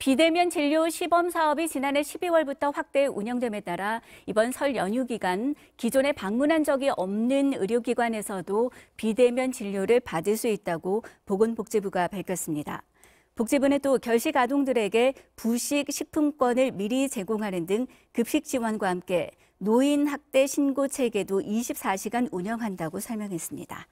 비대면 진료 시범 사업이 지난해 12월부터 확대 운영됨에 따라 이번 설 연휴 기간 기존에 방문한 적이 없는 의료기관에서도 비대면 진료를 받을 수 있다고 보건복지부가 밝혔습니다. 복지부는 또 결식 아동들에게 부식 식품권을 미리 제공하는 등 급식 지원과 함께 노인 학대 신고 체계도 24시간 운영한다고 설명했습니다.